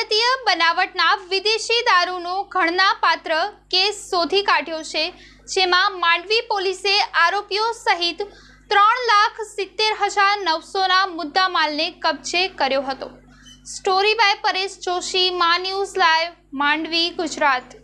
ભારતીય બનાવટના વિદેશી દારૂનો ઘણના પાત્ર કેસ શોધી કાઢ્યો છે જેમાં માંડવી પોલીસે આરોપીઓ સહિત ત્રણ લાખ સિત્તેર હજાર નવસોના મુદ્દામાલને કબજે કર્યો હતો સ્ટોરી બાય પરેશ જોશી મા ન્યૂઝ લાઈવ માંડવી ગુજરાત